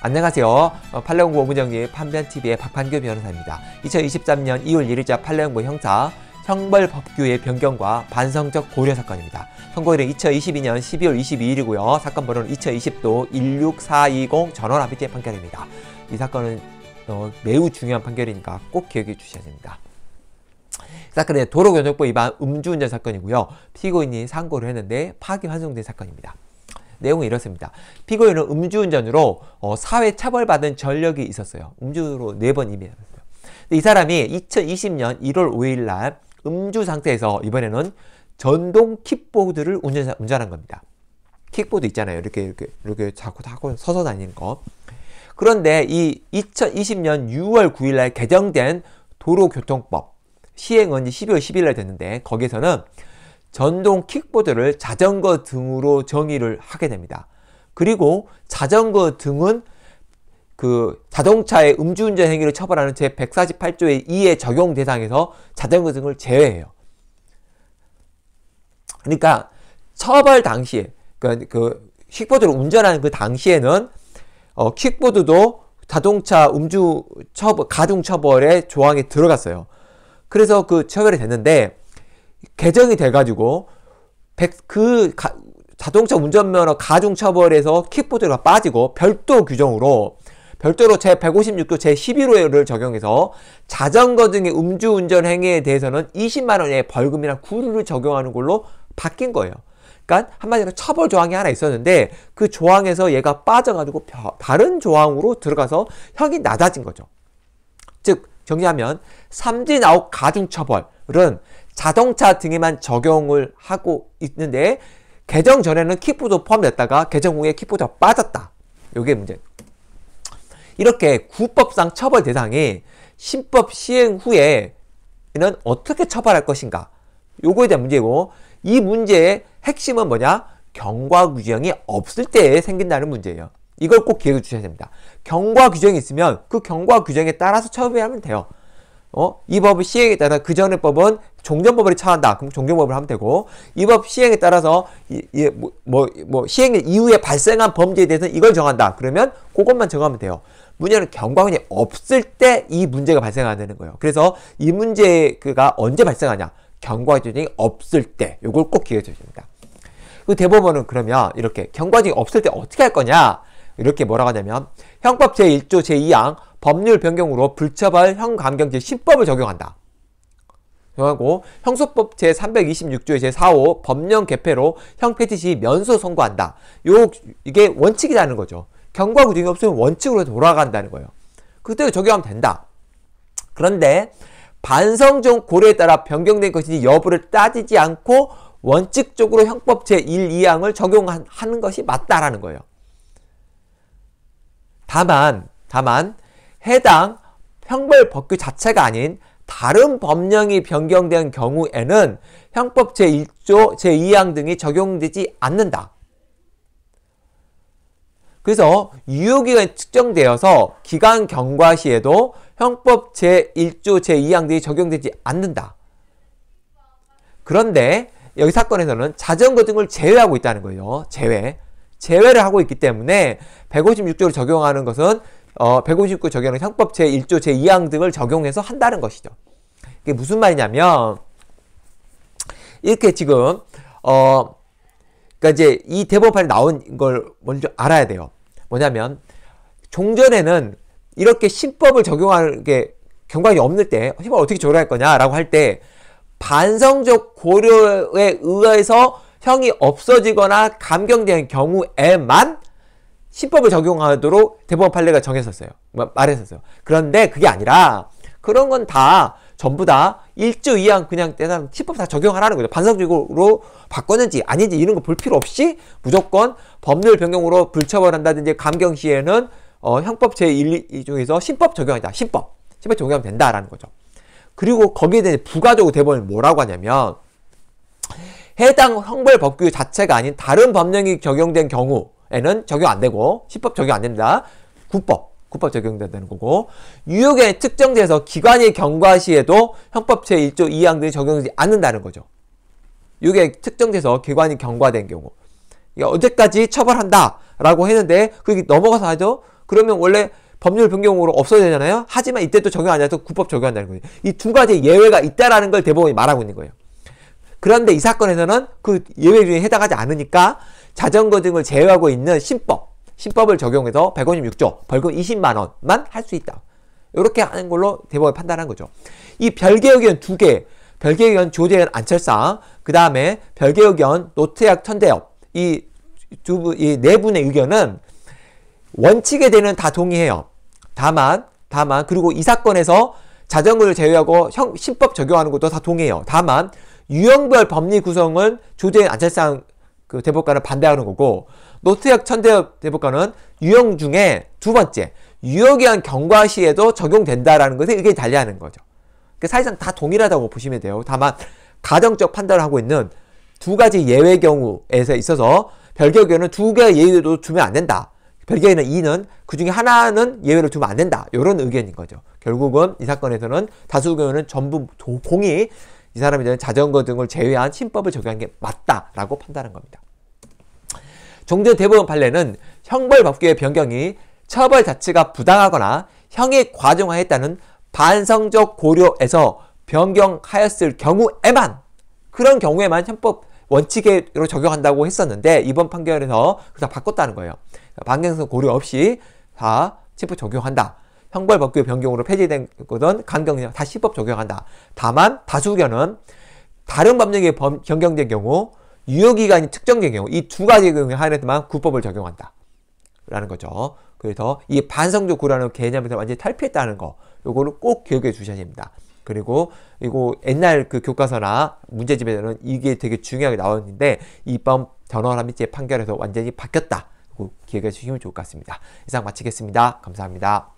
안녕하세요. 어, 팔레옹고 오문정리 판변TV의 박판규 변호사입니다. 2023년 2월 1일자 팔레옹고 형사 형벌법규의 변경과 반성적 고려 사건입니다. 선고일은 2022년 12월 22일이고요. 사건 번호는 2020도 16420 전원 아비티 판결입니다. 이 사건은 어, 매우 중요한 판결이니까 꼭 기억해 주셔야 됩니다. 사건은 도로교통법 위반 음주운전 사건이고요. 피고인이 상고를 했는데 파기환송된 사건입니다. 내용은 이렇습니다. 피고인은 음주운전으로 어, 사회 처벌받은 전력이 있었어요. 음주로 네 번 이미 이 사람이 2020년 1월 5일 날 음주 상태에서 이번에는 전동 킥보드를 운전, 운전한 겁니다. 킥보드 있잖아요. 이렇게 이렇게 이렇게 자꾸 타고 서서 다니는 거. 그런데 이 2020년 6월 9일 날 개정된 도로교통법 시행은 12월 10일 날 됐는데 거기에서는 전동 킥보드를 자전거 등으로 정의를 하게 됩니다. 그리고 자전거 등은 그 자동차의 음주운전 행위를 처벌하는 제148조의 2의 적용 대상에서 자전거 등을 제외해요. 그러니까 처벌 당시에 그러니까 그 킥보드를 운전하는 그 당시에는 어, 킥보드도 자동차 음주 처벌 가중 처벌의 조항에 들어갔어요. 그래서 그 처벌이 됐는데 개정이 돼가지고 그 가, 자동차 운전면허 가중처벌에서 킥보드가 빠지고 별도 규정으로 별도로 제156조 제11호를 적용해서 자전거 등의 음주운전 행위에 대해서는 20만원의 벌금이나 구류를 적용하는 걸로 바뀐 거예요. 그러니까 한마디로 처벌 조항이 하나 있었는데 그 조항에서 얘가 빠져가지고 다른 조항으로 들어가서 형이 낮아진 거죠. 즉 정리하면 삼진 아웃 가중처벌 은 자동차 등에만 적용을 하고 있는데 개정 전에는 킥보드 포함됐다가 개정 후에 킥보드가 빠졌다. 요게 문제. 이렇게 구법상 처벌 대상이 신법 시행 후에는 어떻게 처벌할 것인가? 요거에 대한 문제고 이 문제의 핵심은 뭐냐? 경과 규정이 없을 때 생긴다는 문제예요. 이걸 꼭 기억해 주셔야 됩니다. 경과 규정이 있으면 그 경과 규정에 따라서 처벌하면 돼요. 어? 이법의 시행에 따라 그 전의 법은 종전법을 처한다 그럼 종전법을 하면 되고 이 법 시행에 따라서 이뭐뭐 뭐, 뭐 시행 이후에 발생한 범죄에 대해서 이걸 정한다. 그러면 그것만 정하면 돼요. 문제는 경과원이 없을 때 이 문제가 발생하는 거예요. 그래서 이 문제가 언제 발생하냐? 경과 조이 없을 때. 요걸 꼭 기억해 주십니다그 대법원은 그러면 이렇게 경과징이 없을 때 어떻게 할 거냐? 이렇게 뭐라고 하냐면 형법 제1조 제2항 법률 변경으로 불처벌 형감경제 1법을 적용한다. 정하고 형소법 제326조의 제4호 법령 개폐로 형 폐지 시 면소 선고한다. 요 이게 원칙이라는 거죠. 경과구 등이 없으면 원칙으로 돌아간다는 거예요. 그대 적용하면 된다. 그런데 반성종 고려에 따라 변경된 것인지 여부를 따지지 않고 원칙적으로 형법 제1, 2항을 적용하는 것이 맞다라는 거예요. 다만, 다만 해당 형벌 법규 자체가 아닌 다른 법령이 변경된 경우에는 형법 제1조 제2항 등이 적용되지 않는다. 그래서 유효기간이 측정되어서 기간 경과 시에도 형법 제1조 제2항 등이 적용되지 않는다. 그런데 여기 사건에서는 자전거 등을 제외하고 있다는 거예요. 제외. 제외를 하고 있기 때문에 156조를 적용하는 것은 어, 159 적용령 형법 제1조 제2항 등을 적용해서 한다는 것이죠. 이게 무슨 말이냐면 이렇게 지금 어 그러니까 이제 이대법판이 나온 걸 먼저 알아야 돼요. 뭐냐면 종전에는 이렇게 신법을 적용하는 게경과이 없을 때 신법을 어떻게 조용할 거냐라고 할 때 반성적 고려에 의해서 형이 없어지거나 감경된 경우에만 시법을 적용하도록 대법원 판례가 정했었어요. 말했었어요. 그런데 그게 아니라 그런 건 다 전부 다 일주 이한 그냥 대단 시법다 적용하라는 거죠. 반성적으로 바꿨는지 아닌지 이런 거 볼 필요 없이 무조건 법률 변경으로 불처벌한다든지 감경 시에는 어, 형법 제1중에서 신법 적용하자. 신법. 신법 적용하면 된다라는 거죠. 그리고 거기에 대해 부가적으로 대법원이 뭐라고 하냐면 해당 형벌 법규 자체가 아닌 다른 법령이 적용된 경우 에는 적용 안 되고 시법 적용 안 됩니다. 구법 국법 적용된다는 거고 유효의 특정돼서 기관이 경과시에도 형법 제1조 2항 등이 적용되지 않는다는 거죠. 유효에 특정돼서 기관이 경과된 경우 언제까지 처벌한다 라고 했는데 그게 넘어가서 하죠. 그러면 원래 법률 변경으로 없어야 되잖아요. 하지만 이때 도 적용 안 해서 국법 적용한다는 거예요. 이 두 가지 예외가 있다라는 걸 대법원이 말하고 있는 거예요. 그런데 이 사건에서는 그 예외 중에 해당하지 않으니까 자전거 등을 제외하고 있는 신법, 신법을 적용해서 156조 벌금 20만 원만 할 수 있다. 이렇게 하는 걸로 대법원 판단한 거죠. 이 별개 의견 두 개, 별개 의견 조재현 안철상, 그 다음에 별개 의견 노태약 천대엽 이 두 분, 이 네 분의 의견은 원칙에 대해는 다 동의해요. 다만, 다만 그리고 이 사건에서 자전거를 제외하고 형, 신법 적용하는 것도 다 동의해요. 다만 유형별 법리 구성은 조재현 안철상 그대법관을 반대하는 거고 노트역 천대 대법관은 유형 중에 두 번째 유형에한 경과 시에도 적용된다라는 것에 의견이 달리하는 거죠. 그 사실상 다 동일하다고 보시면 돼요. 다만 가정적 판단을 하고 있는 두 가지 예외 경우에서 있어서 별개 의견은 두 개의 예외도 두면 안 된다. 별개는 2는 그 중에 하나는 예외를 두면 안 된다. 이런 의견인 거죠. 결국은 이 사건에서는 다수 의견은 전부 공이 이 사람에 대한 자전거 등을 제외한 신법을 적용한 게 맞다라고 판단한 겁니다. 종전 대법원 판례는 형벌법규의 변경이 처벌 자체가 부당하거나 형이 과중화했다는 반성적 고려에서 변경하였을 경우에만 그런 경우에만 형법 원칙으로 적용한다고 했었는데 이번 판결에서 그다 바꿨다는 거예요. 반경성 고려 없이 다 체포 적용한다. 형벌 법규 변경으로 폐지된 거든 강경령 이다 시법 적용한다. 다만 다수견은 다른 법령에 변경된 경우 유효기간이 특정된 경우 이 두 가지 경우에 하에만 구법을 적용한다. 라는 거죠. 그래서 이 반성적 구라는 개념에서 완전히 탈피했다는 거 요거를 꼭 기억해 주셔야 됩니다. 그리고 이거 옛날 그 교과서나 문제집에서는 이게 되게 중요하게 나왔는데 이번 전원합의체 판결에서 완전히 바뀌었다. 기억해 주시면 좋을 것 같습니다. 이상 마치겠습니다. 감사합니다.